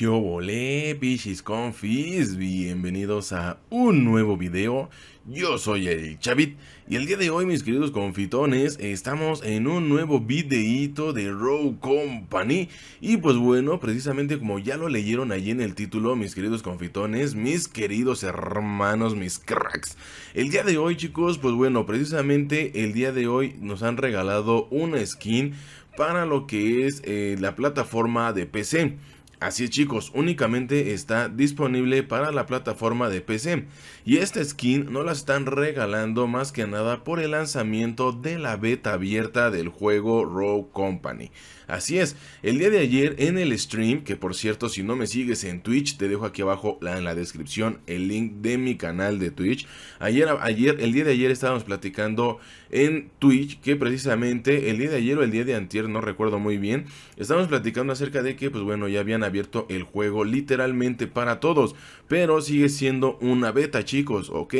Yo volé, Pichis Confis? Bienvenidos a un nuevo video. Yo soy el Chavit y el día de hoy, mis queridos confitones, estamos en un nuevo videíto de Row Company. Y pues bueno, precisamente como ya lo leyeron allí en el título, mis queridos confitones, mis queridos hermanos, mis cracks. El día de hoy, chicos, pues bueno, precisamente el día de hoy nos han regalado una skin para lo que es eh, la plataforma de PC. Así es chicos, únicamente está disponible para la plataforma de PC y esta skin no la están regalando más que nada por el lanzamiento de la beta abierta del juego Rogue Company. Así es, el día de ayer en el stream, que por cierto si no me sigues en Twitch, te dejo aquí abajo en la descripción el link de mi canal de Twitch. Ayer, ayer el día de ayer estábamos platicando en Twitch que precisamente el día de ayer o el día de antier, no recuerdo muy bien, estábamos platicando acerca de que pues bueno ya habían abierto el juego literalmente para todos, pero sigue siendo una beta chicos, ¿ok?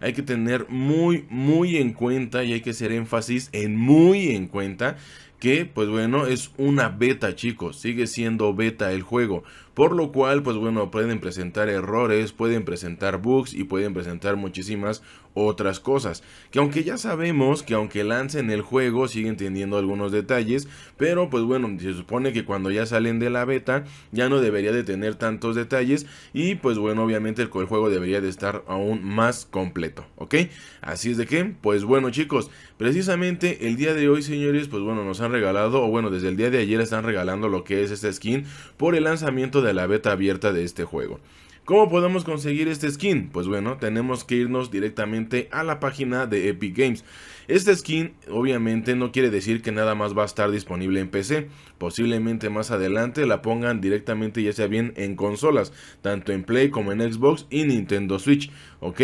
Hay que tener muy, muy en cuenta y hay que hacer énfasis en muy en cuenta que pues bueno es una beta chicos sigue siendo beta el juego por lo cual, pues bueno, pueden presentar errores, pueden presentar bugs y pueden presentar muchísimas otras cosas. Que aunque ya sabemos que aunque lancen el juego siguen teniendo algunos detalles, pero pues bueno, se supone que cuando ya salen de la beta ya no debería de tener tantos detalles y pues bueno, obviamente el, juego debería de estar aún más completo, ¿ok? Así es de que, pues bueno chicos, precisamente el día de hoy señores, pues bueno, nos han regalado, o bueno, desde el día de ayer están regalando lo que es esta skin por el lanzamiento de de la beta abierta de este juego. ¿Cómo podemos conseguir este skin? Pues bueno, tenemos que irnos directamente a la página de Epic Games. Este skin obviamente no quiere decir que nada más va a estar disponible en PC. Posiblemente más adelante la pongan directamente ya sea bien en consolas, tanto en Play como en Xbox y Nintendo Switch, ¿ok?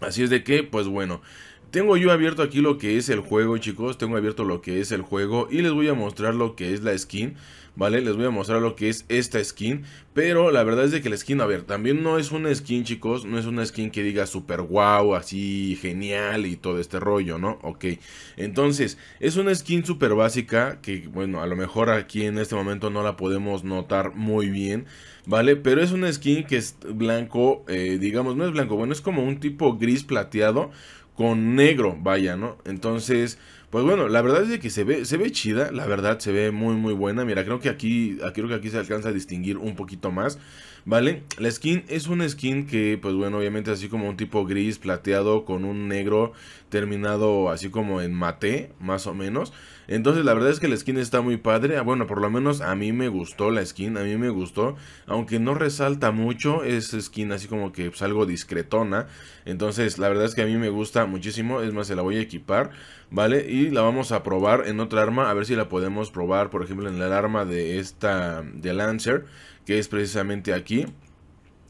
Así es de que, pues bueno, tengo yo abierto aquí lo que es el juego, chicos. Tengo abierto lo que es el juego y les voy a mostrar lo que es la skin, ¿vale? Les voy a mostrar lo que es esta skin. Pero la verdad es de que la skin, a ver, también no es una skin, chicos. No es una skin que diga super wow, así genial y todo este rollo, ¿no? Ok. Entonces, es una skin súper básica que, bueno, a lo mejor aquí en este momento no la podemos notar muy bien, ¿vale? Pero es una skin que es blanco, eh, digamos, no es blanco, bueno, es como un tipo gris plateado con negro, vaya, ¿no? Entonces, pues bueno, la verdad es que se ve, se ve chida, la verdad se ve muy muy buena. Mira, creo que aquí, aquí ah, creo que aquí se alcanza a distinguir un poquito más, ¿vale? La skin es una skin que, pues bueno, obviamente así como un tipo gris plateado con un negro terminado así como en mate, más o menos. Entonces la verdad es que la skin está muy padre. Ah, bueno, por lo menos a mí me gustó la skin, a mí me gustó. Aunque no resalta mucho, es skin así como que pues, algo discretona. Entonces la verdad es que a mí me gusta muchísimo. Es más, se la voy a equipar, ¿vale? Y la vamos a probar en otra arma, a ver si la podemos probar, por ejemplo, en la arma de esta, de Lancer, que es precisamente aquí,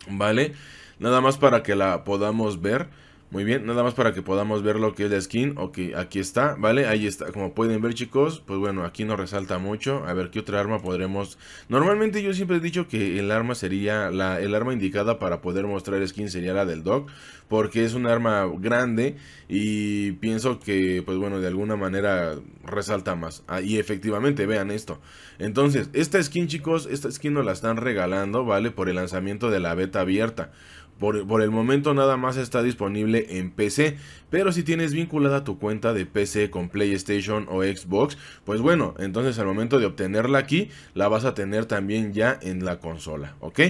¿vale? Nada más para que la podamos ver. Muy bien, nada más para que podamos ver lo que es la skin. Ok, aquí está, ¿vale? Ahí está, como pueden ver chicos, pues bueno, aquí no resalta mucho. A ver, ¿qué otra arma podremos...? Normalmente yo siempre he dicho que el arma sería... La, el arma indicada para poder mostrar skin sería la del Doc Porque es un arma grande y pienso que, pues bueno, de alguna manera resalta más. Ah, y efectivamente, vean esto. Entonces, esta skin chicos, esta skin nos la están regalando, ¿vale? Por el lanzamiento de la beta abierta. Por, el momento nada más está disponible en PC, pero si tienes vinculada tu cuenta de PC con PlayStation o Xbox, pues bueno, entonces al momento de obtenerla aquí, la vas a tener también ya en la consola, ¿ok?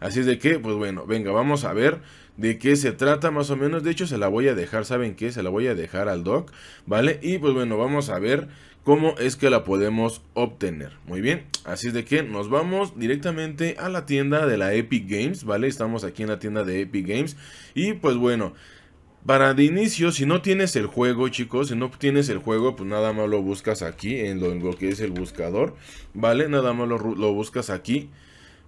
Así es de que, pues bueno, venga, vamos a ver de qué se trata más o menos. De hecho, se la voy a dejar, ¿saben qué? Se la voy a dejar al doc, ¿vale? Y pues bueno, vamos a ver cómo es que la podemos obtener. Muy bien, así es de que nos vamos directamente a la tienda de la Epic Games, ¿vale? Estamos aquí en la tienda de Epic Games y pues bueno... Para de inicio, si no tienes el juego, chicos, si no tienes el juego, pues nada más lo buscas aquí en lo, que es el buscador, ¿vale? Nada más lo buscas aquí.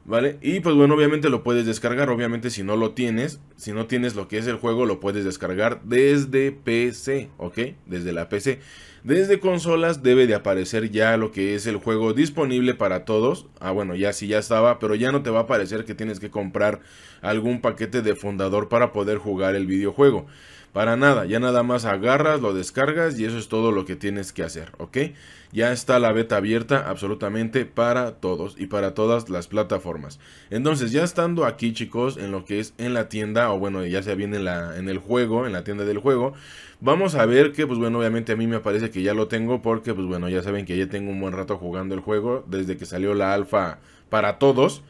¿Vale? Y pues bueno, obviamente lo puedes descargar. Obviamente si no lo tienes, si no tienes lo que es el juego, lo puedes descargar desde PC, ¿ok? Desde la PC. Desde consolas debe de aparecer ya lo que es el juego disponible para todos. Ah, bueno, ya sí ya estaba, pero ya no te va a parecer que tienes que comprar algún paquete de fundador para poder jugar el videojuego. Para nada, ya nada más agarras, lo descargas y eso es todo lo que tienes que hacer, ¿ok? Ya está la beta abierta absolutamente para todos y para todas las plataformas. Entonces, ya estando aquí, chicos, en lo que es en la tienda, o bueno, ya sea bien en, la, en el juego, en la tienda del juego, vamos a ver que, pues bueno, obviamente a mí me parece que que ya lo tengo porque, pues bueno, ya saben que ya tengo un buen rato jugando el juego, desde que salió la alfa para todos,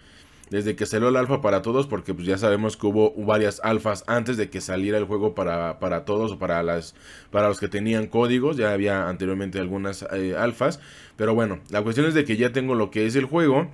desde que salió la alfa para todos, porque pues ya sabemos que hubo varias alfas antes de que saliera el juego para, todos o para, las, para los que tenían códigos, ya había anteriormente algunas eh, alfas, pero bueno, la cuestión es de que ya tengo lo que es el juego.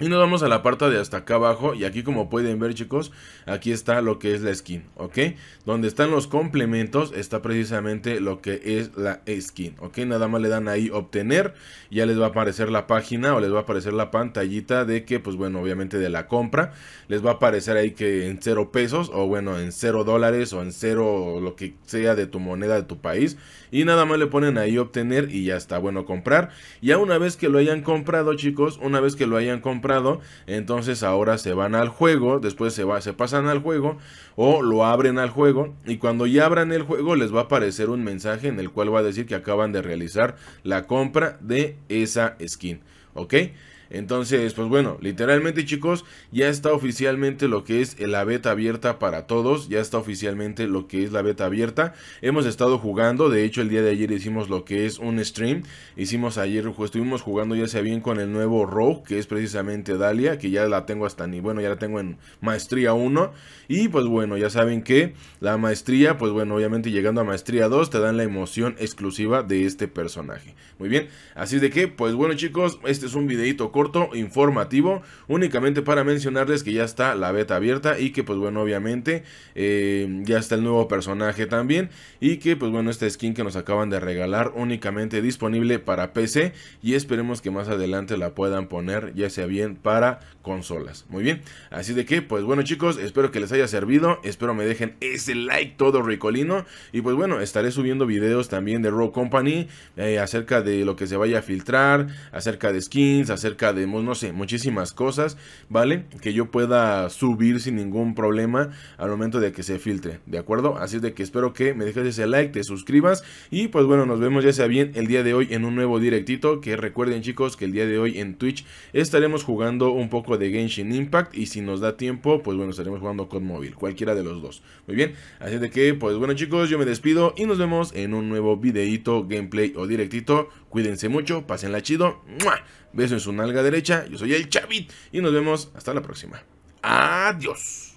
Y nos vamos a la parte de hasta acá abajo y aquí como pueden ver chicos, aquí está lo que es la skin, ¿ok? Donde están los complementos está precisamente lo que es la skin, ¿ok? Nada más le dan ahí obtener, ya les va a aparecer la página o les va a aparecer la pantallita de que, pues bueno, obviamente de la compra, les va a aparecer ahí que en cero pesos o bueno, en cero dólares o en cero lo que sea de tu moneda de tu país y nada más le ponen ahí obtener y ya está, bueno, comprar. Ya una vez que lo hayan comprado chicos, una vez que lo hayan comprado, entonces ahora se van al juego, después se, va, se pasan al juego o lo abren al juego y cuando ya abran el juego les va a aparecer un mensaje en el cual va a decir que acaban de realizar la compra de esa skin, ¿ok? Entonces, pues bueno, literalmente chicos, ya está oficialmente lo que es la beta abierta para todos, ya está oficialmente lo que es la beta abierta. Hemos estado jugando, de hecho el día de ayer hicimos lo que es un stream, hicimos ayer, estuvimos jugando ya sea bien con el nuevo Rogue, que es precisamente Dalia, que ya la tengo hasta ni, bueno, ya la tengo en maestría 1. Y pues bueno, ya saben que la maestría, pues bueno, obviamente llegando a maestría 2 te dan la emoción exclusiva de este personaje. Muy bien, así de que, pues bueno chicos, este es un videito corto informativo, únicamente para mencionarles que ya está la beta abierta y que pues bueno, obviamente eh, ya está el nuevo personaje también y que pues bueno, esta skin que nos acaban de regalar únicamente disponible para PC y esperemos que más adelante la puedan poner ya sea bien para consolas. Muy bien, así de que pues bueno chicos, espero que les haya servido, espero me dejen ese like todo ricolino y pues bueno, estaré subiendo videos también de Rogue Company eh, acerca de lo que se vaya a filtrar, acerca de skins, acerca de no sé, muchísimas cosas, ¿vale? Que yo pueda subir sin ningún problema al momento de que se filtre, ¿de acuerdo? Así es de que espero que me dejes ese like, te suscribas y pues bueno, nos vemos ya sea bien el día de hoy en un nuevo directito, que recuerden chicos que el día de hoy en Twitch estaremos jugando un poco de Genshin Impact y si nos da tiempo, pues bueno, estaremos jugando con móvil, cualquiera de los dos, muy bien, así de que pues bueno chicos, yo me despido y nos vemos en un nuevo videito, gameplay o directito, cuídense mucho, la chido, Beso en su nalga derecha. Yo soy el Chavit y nos vemos hasta la próxima. Adiós.